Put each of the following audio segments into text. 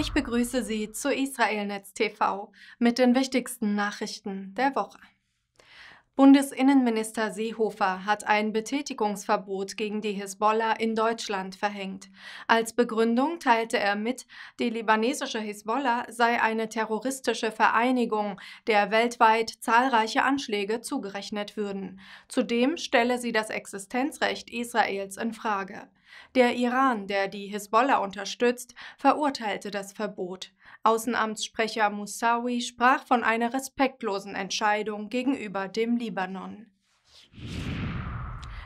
Ich begrüße Sie zu Israelnetz TV mit den wichtigsten Nachrichten der Woche. Bundesinnenminister Seehofer hat ein Betätigungsverbot gegen die Hisbollah in Deutschland verhängt. Als Begründung teilte er mit, die libanesische Hisbollah sei eine terroristische Vereinigung, der weltweit zahlreiche Anschläge zugerechnet würden. Zudem stelle sie das Existenzrecht Israels in Frage. Der Iran, der die Hisbollah unterstützt, verurteilte das Verbot. Außenamtssprecher Moussaoui sprach von einer respektlosen Entscheidung gegenüber dem Libanon.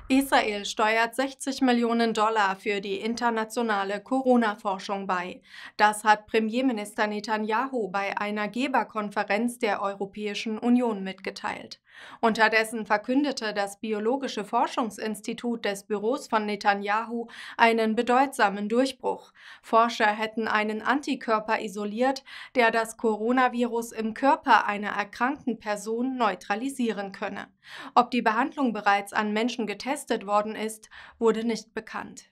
Israel steuert 60 Millionen Dollar für die internationale Corona-Forschung bei. Das hat Premierminister Netanyahu bei einer Geberkonferenz der Europäischen Union mitgeteilt. Unterdessen verkündete das Biologische Forschungsinstitut des Büros von Netanyahu einen bedeutsamen Durchbruch. Forscher hätten einen Antikörper isoliert, der das Coronavirus im Körper einer erkrankten Person neutralisieren könne. Ob die Behandlung bereits an Menschen getestet worden ist, wurde nicht bekannt.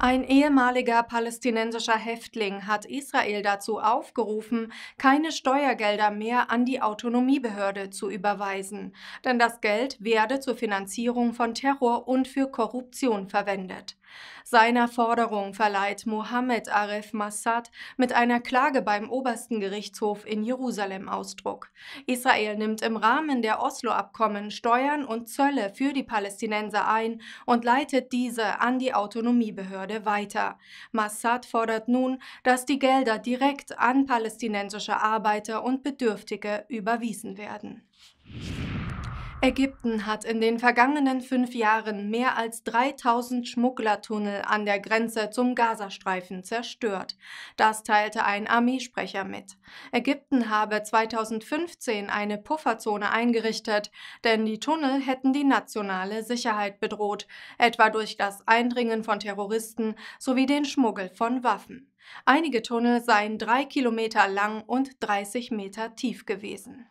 Ein ehemaliger palästinensischer Häftling hat Israel dazu aufgerufen, keine Steuergelder mehr an die Autonomiebehörde zu überweisen, denn das Geld werde zur Finanzierung von Terror und für Korruption verwendet. Seiner Forderung verleiht Mohammed Aref Massad mit einer Klage beim obersten Gerichtshof in Jerusalem Ausdruck. Israel nimmt im Rahmen der Oslo-Abkommen Steuern und Zölle für die Palästinenser ein und leitet diese an die Autonomiebehörde. Behörde weiter. Massad fordert nun, dass die Gelder direkt an palästinensische Arbeiter und Bedürftige überwiesen werden. Ägypten hat in den vergangenen fünf Jahren mehr als 3000 Schmugglertunnel an der Grenze zum Gazastreifen zerstört. Das teilte ein Armeesprecher mit. Ägypten habe 2015 eine Pufferzone eingerichtet, denn die Tunnel hätten die nationale Sicherheit bedroht, etwa durch das Eindringen von Terroristen sowie den Schmuggel von Waffen. Einige Tunnel seien drei Kilometer lang und 30 Meter tief gewesen.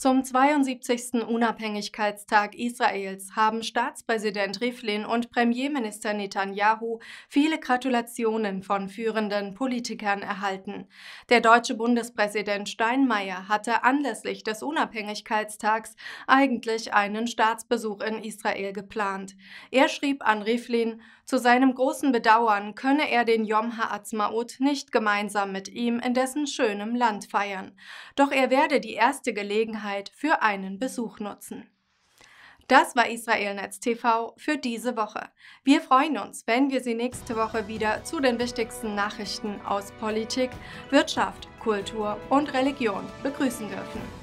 Zum 72. Unabhängigkeitstag Israels haben Staatspräsident Rivlin und Premierminister Netanyahu viele Gratulationen von führenden Politikern erhalten. Der deutsche Bundespräsident Steinmeier hatte anlässlich des Unabhängigkeitstags eigentlich einen Staatsbesuch in Israel geplant. Er schrieb an Rivlin, zu seinem großen Bedauern könne er den Yom Ha'atzmaut nicht gemeinsam mit ihm in dessen schönem Land feiern. Doch er werde die erste Gelegenheit Gelegenheit für einen Besuch nutzen. Das war Israelnetz TV für diese Woche. Wir freuen uns, wenn wir Sie nächste Woche wieder zu den wichtigsten Nachrichten aus Politik, Wirtschaft, Kultur und Religion begrüßen dürfen.